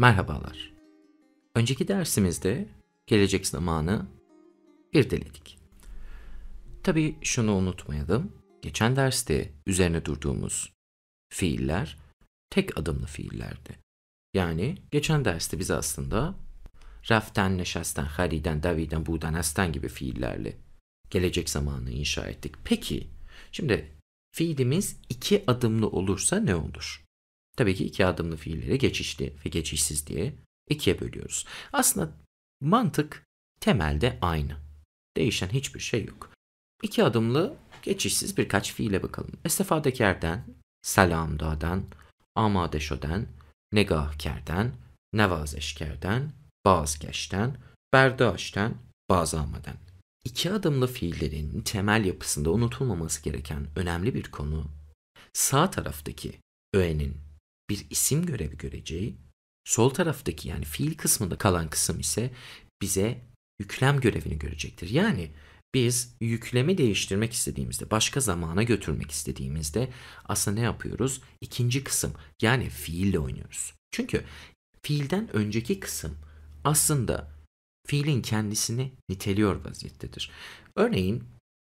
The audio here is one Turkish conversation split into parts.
Merhabalar. Önceki dersimizde gelecek zamanı bir deledik. Tabii şunu unutmayalım. Geçen derste üzerine durduğumuz fiiller tek adımlı fiillerdi. Yani geçen derste biz aslında raften, neşasten, hariden, daviden, buğdan, asten gibi fiillerle gelecek zamanı inşa ettik. Peki şimdi fiilimiz iki adımlı olursa ne olur? Tabii ki iki adımlı fiillere geçişli ve geçişsiz diye ikiye bölüyoruz. Aslında mantık temelde aynı. Değişen hiçbir şey yok. İki adımlı geçişsiz birkaç fiile bakalım. Estefadekerden, selamdadan, amadeşoden, negahkerden, nevazeşkerden, bazgeşten, berdaşten, bazamadan. İki adımlı fiillerin temel yapısında unutulmaması gereken önemli bir konu sağ taraftaki öğenin bir isim görevi göreceği, sol taraftaki yani fiil kısmında kalan kısım ise bize yüklem görevini görecektir. Yani biz yüklemi değiştirmek istediğimizde, başka zamana götürmek istediğimizde aslında ne yapıyoruz? İkinci kısım yani fiille oynuyoruz. Çünkü fiilden önceki kısım aslında fiilin kendisini niteliyor vaziyettedir. Örneğin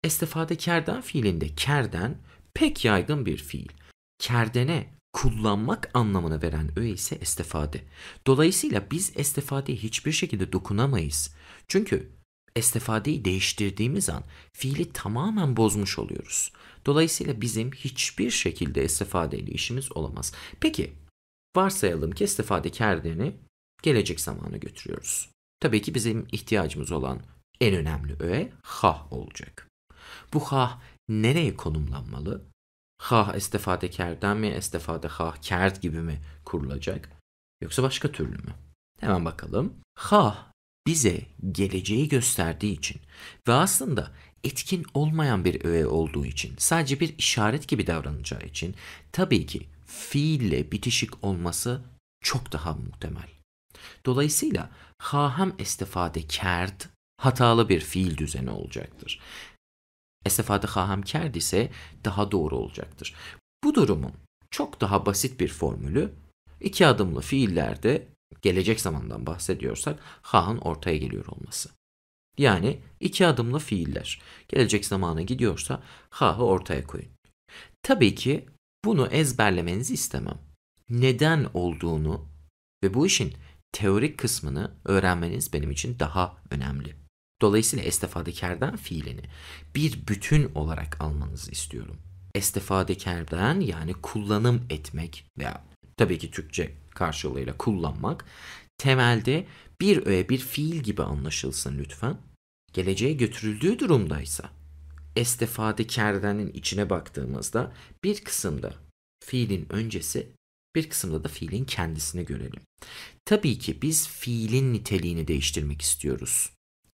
estefade kerden fiilinde kerden pek yaygın bir fiil. Kerdene kullanmak anlamını veren öğe ise estefade. Dolayısıyla biz estefadeye hiçbir şekilde dokunamayız. Çünkü estefadeyi değiştirdiğimiz an fiili tamamen bozmuş oluyoruz. Dolayısıyla bizim hiçbir şekilde estefadeyle işimiz olamaz. Peki varsayalım ki estefade kerdeni gelecek zamana götürüyoruz. Tabii ki bizim ihtiyacımız olan en önemli öğe ha olacak. Bu ha nereye konumlanmalı? Hah istifade kerden mi, istifade hah kert gibi mi kurulacak? Yoksa başka türlü mü? Hemen bakalım. Hah bize geleceği gösterdiği için ve aslında etkin olmayan bir öğe olduğu için, sadece bir işaret gibi davranacağı için tabii ki fiille bitişik olması çok daha muhtemel. Dolayısıyla ha hem istifade kert hatalı bir fiil düzeni olacaktır istifade haham kard ise daha doğru olacaktır. Bu durumun çok daha basit bir formülü iki adımlı fiillerde gelecek zamandan bahsediyorsak hahın ortaya geliyor olması. Yani iki adımlı fiiller gelecek zamana gidiyorsa hahı ortaya koyun. Tabii ki bunu ezberlemenizi istemem. Neden olduğunu ve bu işin teorik kısmını öğrenmeniz benim için daha önemli. Dolayısıyla estefadekerden fiilini bir bütün olarak almanızı istiyorum. Estefadekerden yani kullanım etmek veya tabii ki Türkçe karşılığıyla kullanmak temelde bir öğe bir fiil gibi anlaşılsın lütfen. Geleceğe götürüldüğü durumdaysa estefadekerdenin içine baktığımızda bir kısımda fiilin öncesi bir kısımda da fiilin kendisini görelim. Tabii ki biz fiilin niteliğini değiştirmek istiyoruz.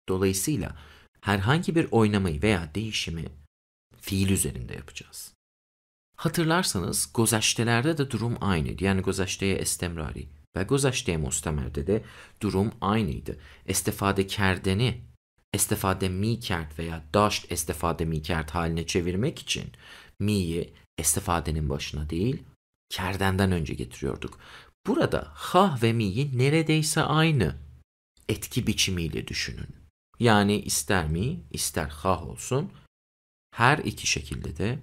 Dolayısıyla herhangi bir oynamayı veya değişimi fiil üzerinde yapacağız. Hatırlarsanız gozaştelerde de durum aynıydı. Yani gozaşteye estemrari ve gozaşteye mustemerde de durum aynıydı. Estefade kerdeni estefade mi kert veya daşt estefade mi kert haline çevirmek için mi'yi estefadenin başına değil kerdenden önce getiriyorduk. Burada ha ve mi'yi neredeyse aynı etki biçimiyle düşünün. Yani ister mi, ister ha olsun her iki şekilde de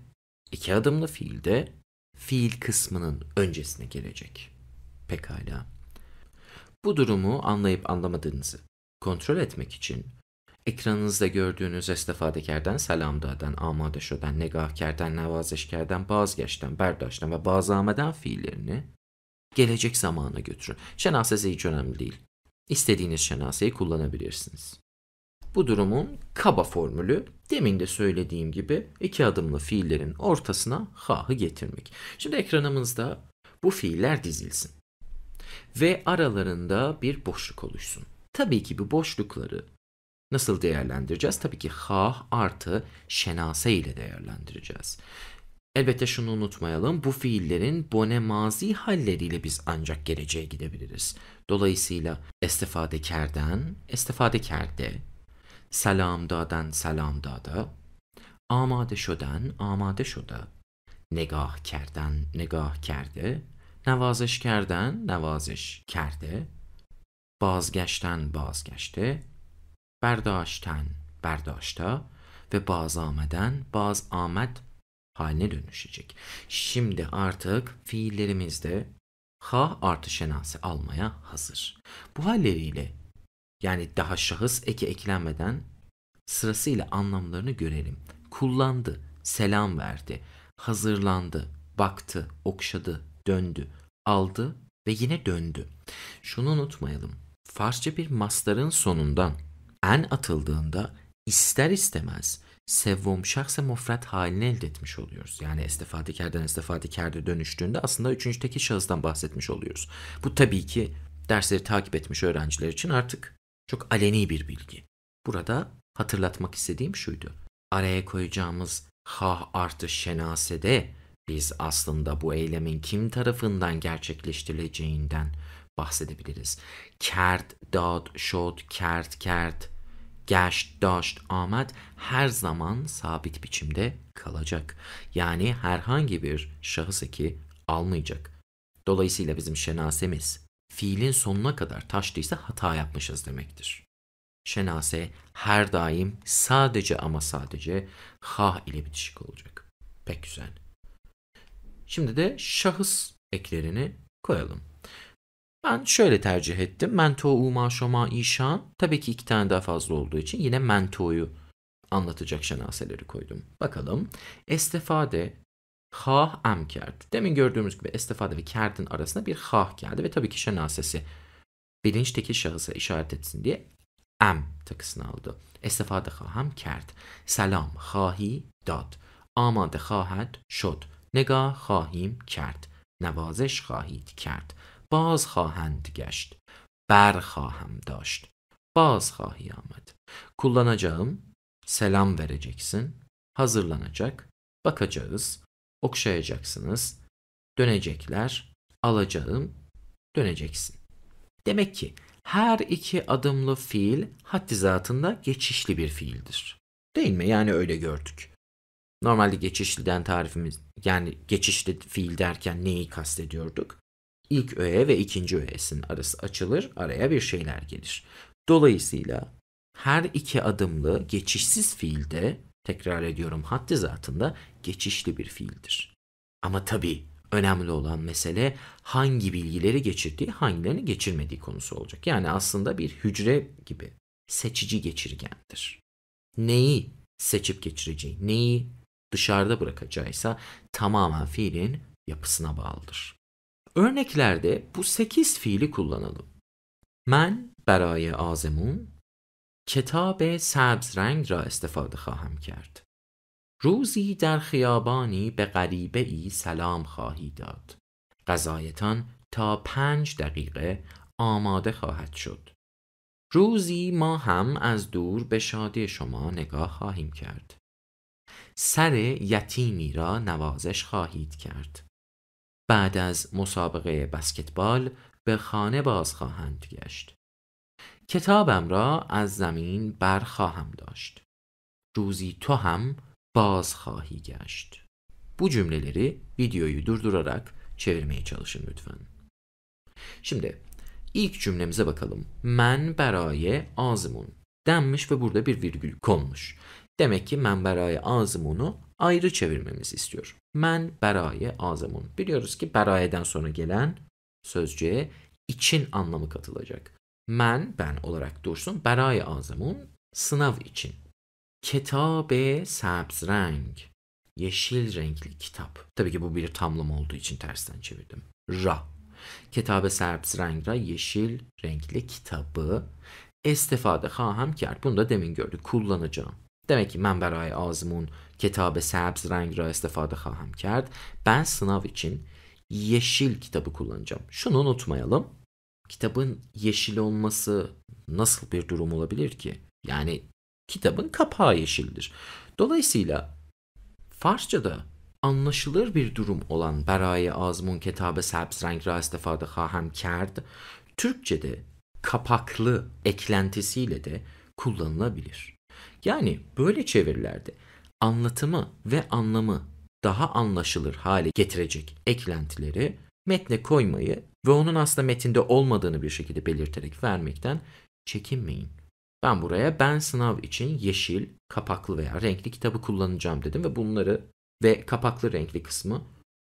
iki adımlı fiilde fiil kısmının öncesine gelecek. Pekala. Bu durumu anlayıp anlamadığınızı kontrol etmek için ekranınızda gördüğünüz estefadekerden, selamdaden, amadaşodan, negahkerden, nevazeşkerden, bazgeçten, berdaştan ve bazameden fiillerini gelecek zamana götürün. Şenase hiç önemli değil. İstediğiniz şenaseyi kullanabilirsiniz. Bu durumun kaba formülü demin de söylediğim gibi iki adımlı fiillerin ortasına ha'ı getirmek. Şimdi ekranımızda bu fiiller dizilsin ve aralarında bir boşluk oluşsun. Tabii ki bu boşlukları nasıl değerlendireceğiz? Tabii ki ha artı şenase ile değerlendireceğiz. Elbette şunu unutmayalım. Bu fiillerin bonemazi halleriyle biz ancak geleceğe gidebiliriz. Dolayısıyla estefadekerden, estefadekerde, سلام دادن سلام داده آماده شدن آماده شده نگاه کردن نگاه کرده نوازش کردن نوازش کرده بازگشتن بازگشته برداشتن برداشته ve baz ameden baz amet haline dönüşecek. Şimdi artık fiillerimizde ha artı şenası almaya hazır. Bu halleriyle yani daha şahıs eki eklenmeden sırasıyla anlamlarını görelim. Kullandı, selam verdi, hazırlandı, baktı, okşadı, döndü, aldı ve yine döndü. Şunu unutmayalım. Farsça bir mastarın sonundan en atıldığında ister istemez sevvom şahse mufret halini elde etmiş oluyoruz. Yani estefadekerden estifadekerde dönüştüğünde aslında üçüncü teki şahıstan bahsetmiş oluyoruz. Bu tabii ki dersleri takip etmiş öğrenciler için artık çok aleni bir bilgi. Burada hatırlatmak istediğim şuydu. Araya koyacağımız ha artı şenasede biz aslında bu eylemin kim tarafından gerçekleştirileceğinden bahsedebiliriz. Kert, dad, şod, kert, kert, gerşt, daşt, ahmet her zaman sabit biçimde kalacak. Yani herhangi bir şahıs eki almayacak. Dolayısıyla bizim şenasemiz fiilin sonuna kadar taştıysa hata yapmışız demektir. Şenase her daim sadece ama sadece ha ile bitişik olacak. Pek güzel. Şimdi de şahıs eklerini koyalım. Ben şöyle tercih ettim. Mento uma şoma işan. Tabii ki iki tane daha fazla olduğu için yine mentoyu anlatacak şenaseleri koydum. Bakalım. Estefade ha am kerdi. Demin gördüğümüz gibi istifade ve kerdin arasında bir ha geldi ve tabii ki şenasesi bilinçteki şahısa işaret etsin diye am takısını aldı. Estefade khaham kerd. Selam khahi dat. Amade khahed şod. Nega khahim kerd. Nevazeş khahid kerd. Baz khahend geçt. Ber khaham daşt. Baz khahi amad. Kullanacağım. Selam vereceksin. Hazırlanacak. Bakacağız okşayacaksınız. Dönecekler, alacağım, döneceksin. Demek ki her iki adımlı fiil haddi geçişli bir fiildir. Değil mi? Yani öyle gördük. Normalde geçişliden tarifimiz yani geçişli fiil derken neyi kastediyorduk? İlk öğe ve ikinci öğesin arası açılır, araya bir şeyler gelir. Dolayısıyla her iki adımlı geçişsiz fiilde tekrar ediyorum haddi zatında geçişli bir fiildir. Ama tabii önemli olan mesele hangi bilgileri geçirdiği, hangilerini geçirmediği konusu olacak. Yani aslında bir hücre gibi seçici geçirgendir. Neyi seçip geçireceği, neyi dışarıda bırakacağıysa tamamen fiilin yapısına bağlıdır. Örneklerde bu 8 fiili kullanalım. Men beraye azemun, کتاب سبز رنگ را استفاده خواهم کرد. روزی در خیابانی به غریبه ای سلام خواهی داد. غذایتان تا پنج دقیقه آماده خواهد شد. روزی ما هم از دور به شادی شما نگاه خواهیم کرد. سر یتیمی را نوازش خواهید کرد. بعد از مسابقه بسکتبال به خانه باز خواهند گشت. کتابم را از زمین برخواهم داشت. روزی تو هم باز خواهی گشt. Bu cümleleri videoyu durdurarak çevirmeye çalışın lütfen. Şimdi ilk cümlemize bakalım. Men beraye ağzımın denmiş ve burada bir virgül konmuş. Demek ki men beraye ağzımunu ayrı çevirmemiz istiyor. Men beraye ağzımın. Biliyoruz ki berayeden sonra gelen sözcüğe için anlamı katılacak men ben olarak dursun beraya azamun sınav için. Ketabe sabz renk yeşil renkli kitap. Tabii ki bu bir tamlama olduğu için tersten çevirdim. Ra. Kitabe serps rengra yeşil renkli kitabı estifade hahamkar. Bunu da demin gördük. Kullanacağım. Demek ki ben beray ağzımın kitabe serps rengra kaham kerd. Ben sınav için yeşil kitabı kullanacağım. Şunu unutmayalım kitabın yeşil olması nasıl bir durum olabilir ki? Yani kitabın kapağı yeşildir. Dolayısıyla Farsça'da anlaşılır bir durum olan beraye azmun ketabe selbstrenk rastefadı hahem kerd Türkçe'de kapaklı eklentisiyle de kullanılabilir. Yani böyle çevirilerde anlatımı ve anlamı daha anlaşılır hale getirecek eklentileri metne koymayı ve onun aslında metinde olmadığını bir şekilde belirterek vermekten çekinmeyin. Ben buraya ben sınav için yeşil, kapaklı veya renkli kitabı kullanacağım dedim ve bunları ve kapaklı renkli kısmı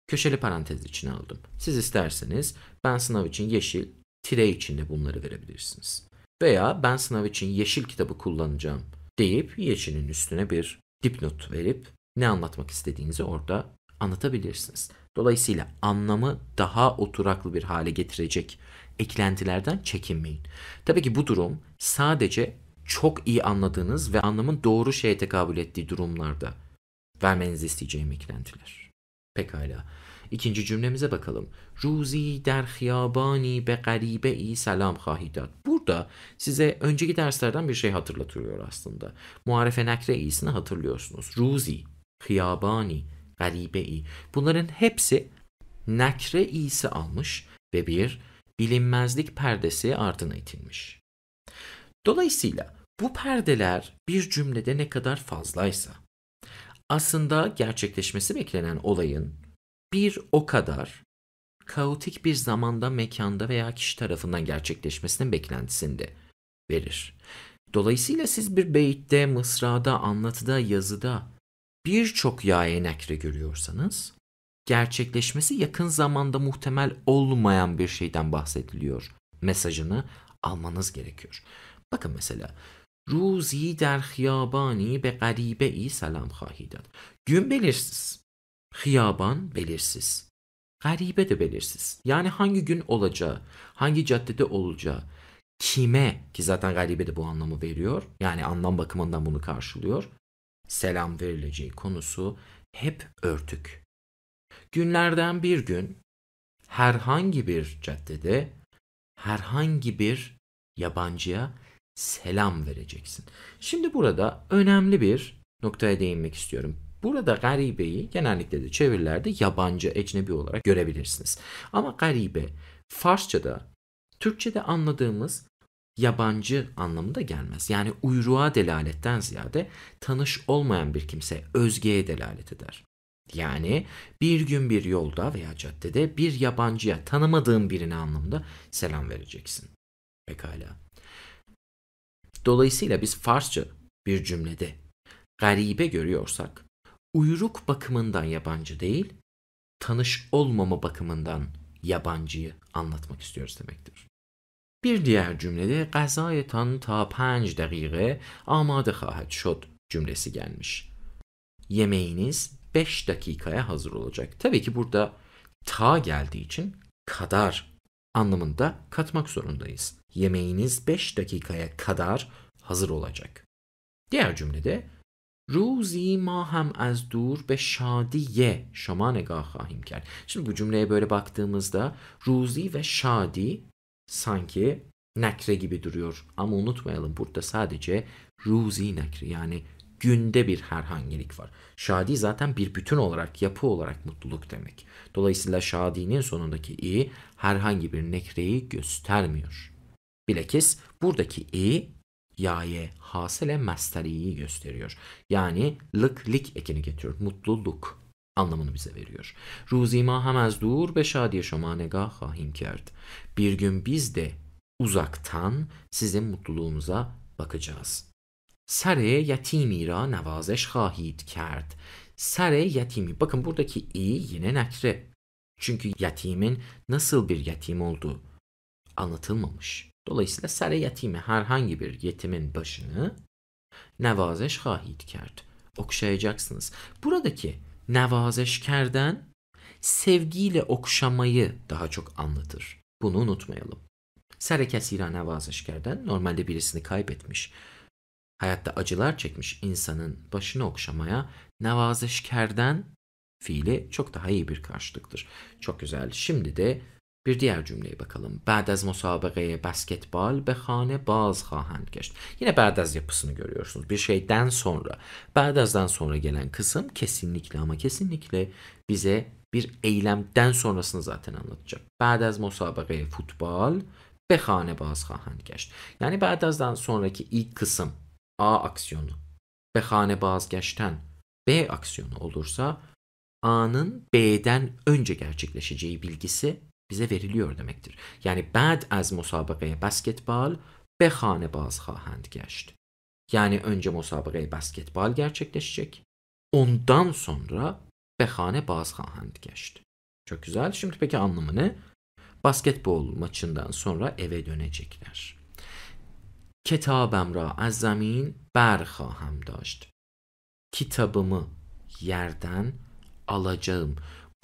köşeli parantez içine aldım. Siz isterseniz ben sınav için yeşil, tire içinde bunları verebilirsiniz. Veya ben sınav için yeşil kitabı kullanacağım deyip yeşilin üstüne bir dipnot verip ne anlatmak istediğinizi orada anlatabilirsiniz. Dolayısıyla anlamı daha oturaklı bir hale getirecek eklentilerden çekinmeyin. Tabii ki bu durum sadece çok iyi anladığınız ve anlamın doğru şeye tekabül ettiği durumlarda vermenizi isteyeceğim eklentiler. Pekala. İkinci cümlemize bakalım. Ruzi der hiyabani be garibe i selam hahidat. Burada size önceki derslerden bir şey hatırlatıyor aslında. Muarefe nekre iyisini hatırlıyorsunuz. Ruzi, hiyabani, garibe-i. Bunların hepsi nakre iyisi almış ve bir bilinmezlik perdesi ardına itilmiş. Dolayısıyla bu perdeler bir cümlede ne kadar fazlaysa aslında gerçekleşmesi beklenen olayın bir o kadar kaotik bir zamanda, mekanda veya kişi tarafından gerçekleşmesinin beklentisinde verir. Dolayısıyla siz bir beyitte, mısrada, anlatıda, yazıda birçok yay enekri görüyorsanız gerçekleşmesi yakın zamanda muhtemel olmayan bir şeyden bahsediliyor mesajını almanız gerekiyor. Bakın mesela Ruzi der hiyabani be garibe-i salam hahidat. Gün belirsiz. Hiyaban belirsiz. Garibe de belirsiz. Yani hangi gün olacağı, hangi caddede olacağı, kime ki zaten garibe de bu anlamı veriyor. Yani anlam bakımından bunu karşılıyor selam verileceği konusu hep örtük. Günlerden bir gün herhangi bir caddede herhangi bir yabancıya selam vereceksin. Şimdi burada önemli bir noktaya değinmek istiyorum. Burada garibeyi genellikle de çevirilerde yabancı, ecnebi olarak görebilirsiniz. Ama garibe Farsça'da, Türkçe'de anladığımız yabancı anlamında gelmez. Yani uyruğa delaletten ziyade tanış olmayan bir kimse özgeye delalet eder. Yani bir gün bir yolda veya caddede bir yabancıya tanımadığın birine anlamında selam vereceksin. Pekala. Dolayısıyla biz Farsça bir cümlede garibe görüyorsak uyruk bakımından yabancı değil, tanış olmama bakımından yabancıyı anlatmak istiyoruz demektir. Bir diğer cümlede gazaytan ta 5 dakika amade kahet" şod cümlesi gelmiş. Yemeğiniz 5 dakikaya hazır olacak. Tabii ki burada ta geldiği için kadar anlamında katmak zorundayız. Yemeğiniz 5 dakikaya kadar hazır olacak. Diğer cümlede Ruzi ma hem az dur be şadiye şama kahim khahim Şimdi bu cümleye böyle baktığımızda ruzi ve şadi sanki nakre gibi duruyor. Ama unutmayalım burada sadece ruzi nakri yani günde bir herhangilik var. Şadi zaten bir bütün olarak, yapı olarak mutluluk demek. Dolayısıyla şadinin sonundaki i herhangi bir nekreyi göstermiyor. Bilakis buradaki i yaye hasile mastariyi gösteriyor. Yani lık lik ekini getiriyor. Mutluluk anlamını bize veriyor. Ruzi ma hem az dur be şadiye şoma negah hahim kerd. Bir gün biz de uzaktan sizin mutluluğunuza bakacağız. Sere yatimi ra nevazeş hahid kerd. Sere yatimi. Bakın buradaki i yine nekre. Çünkü yatimin nasıl bir yatim olduğu anlatılmamış. Dolayısıyla sere yatimi herhangi bir yetimin başını nevazeş hahid kerd. Okşayacaksınız. Buradaki Nevazş kerden sevgiyle okşamayı daha çok anlatır. Bunu unutmayalım. Sere kesira kerden normalde birisini kaybetmiş, hayatta acılar çekmiş insanın başını okşamaya kerden fiili çok daha iyi bir karşılıktır. Çok güzel. Şimdi de bir diğer cümleye bakalım. Bəd az müsabiqəyə basketbal bə xanə baz xahand geçt. Yine bəd az yapısını görüyorsunuz. Bir şeyden sonra, bəd azdan sonra gelen kısım kesinlikle ama kesinlikle bize bir eylemden sonrasını zaten anlatacak. Bəd az müsabiqəyə futbal bə xanə baz xahand geçt. Yani bəd azdan sonraki ilk kısım A aksiyonu, bə baz geçten B aksiyonu olursa A'nın B'den önce gerçekleşeceği bilgisi bize veriliyor demektir. Yani بعد از مسابقه basketbal bekhane baz باز geçti. Yani önce مسابقه basketbal gerçekleşecek. Ondan sonra bekhane baz باز geçti. Çok güzel. Şimdi peki anlamı ne? Basketbol maçından sonra eve dönecekler. Ketabem ra az zemin ber khaham daşt. Kitabımı yerden alacağım.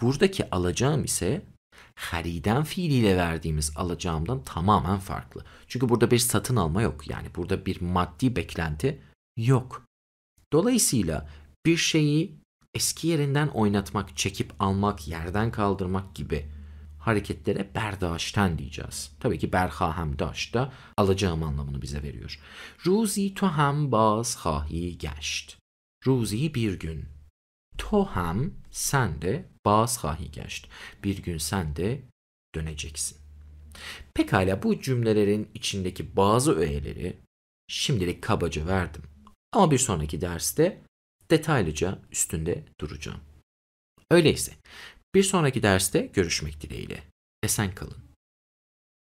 Buradaki alacağım ise Heriden fiiliyle verdiğimiz alacağımdan tamamen farklı. Çünkü burada bir satın alma yok. Yani burada bir maddi beklenti yok. Dolayısıyla bir şeyi eski yerinden oynatmak, çekip almak, yerden kaldırmak gibi hareketlere berdaşten diyeceğiz. Tabii ki berha hem daş da alacağım anlamını bize veriyor. Ruzi to hem baz hahi geçt. Ruzi bir gün. To hem sen de Baz hahi genç. Bir gün sen de döneceksin. Pekala bu cümlelerin içindeki bazı öğeleri şimdilik kabaca verdim. Ama bir sonraki derste detaylıca üstünde duracağım. Öyleyse bir sonraki derste görüşmek dileğiyle. Esen kalın.